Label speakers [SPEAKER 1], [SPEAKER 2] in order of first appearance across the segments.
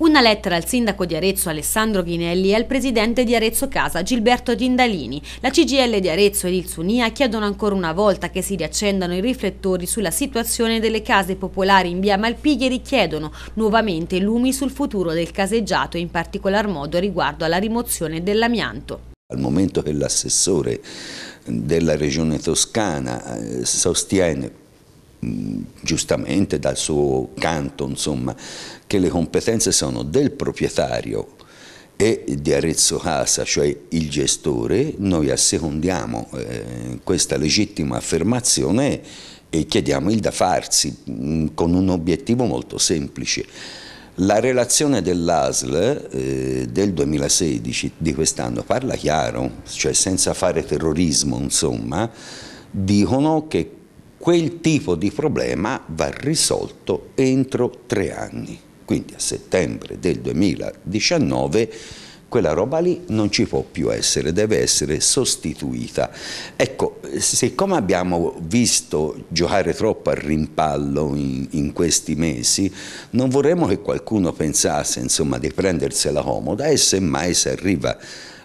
[SPEAKER 1] Una lettera al sindaco di Arezzo Alessandro Ghinelli e al presidente di Arezzo Casa Gilberto Dindalini. La CGL di Arezzo ed il Sunia chiedono ancora una volta che si riaccendano i riflettori sulla situazione delle case popolari in via Malpighi e richiedono nuovamente lumi sul futuro del caseggiato, e in particolar modo riguardo alla rimozione dell'amianto.
[SPEAKER 2] Al momento che l'assessore della regione toscana eh, sostiene giustamente dal suo canto, insomma, che le competenze sono del proprietario e di Arezzo Casa, cioè il gestore, noi assecondiamo eh, questa legittima affermazione e chiediamo il da farsi mh, con un obiettivo molto semplice. La relazione dell'ASL eh, del 2016 di quest'anno parla chiaro, cioè senza fare terrorismo, insomma, dicono che quel tipo di problema va risolto entro tre anni. Quindi a settembre del 2019 quella roba lì non ci può più essere, deve essere sostituita. Ecco, siccome abbiamo visto giocare troppo al rimpallo in, in questi mesi, non vorremmo che qualcuno pensasse insomma, di prendersela comoda e semmai si arriva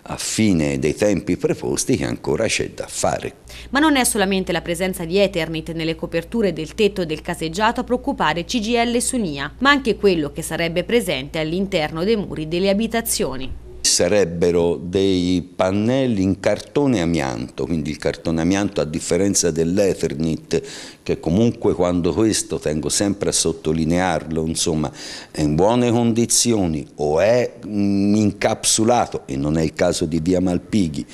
[SPEAKER 2] a fine dei tempi preposti che ancora c'è da fare.
[SPEAKER 1] Ma non è solamente la presenza di Eternit nelle coperture del tetto del caseggiato a preoccupare CGL Sunia, ma anche quello che sarebbe presente all'interno dei muri delle abitazioni
[SPEAKER 2] sarebbero dei pannelli in cartone amianto, quindi il cartone amianto a differenza dell'Ethernit che comunque quando questo tengo sempre a sottolinearlo insomma è in buone condizioni o è mh, mm, incapsulato e non è il caso di via Malpighi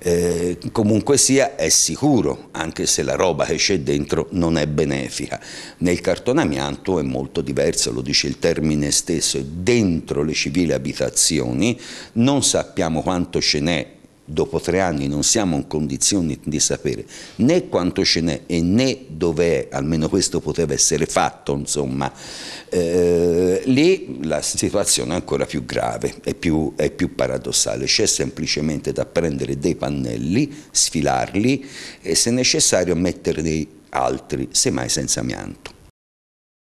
[SPEAKER 2] eh, comunque sia è sicuro anche se la roba che c'è dentro non è benefica nel cartone amianto è molto diverso lo dice il termine stesso è dentro le civili abitazioni non sappiamo quanto ce n'è dopo tre anni non siamo in condizioni di sapere né quanto ce n'è e né dov'è, almeno questo poteva essere fatto, insomma, eh, lì la situazione è ancora più grave, è più, è più paradossale, c'è semplicemente da prendere dei pannelli, sfilarli e se necessario mettere dei altri, semmai senza amianto.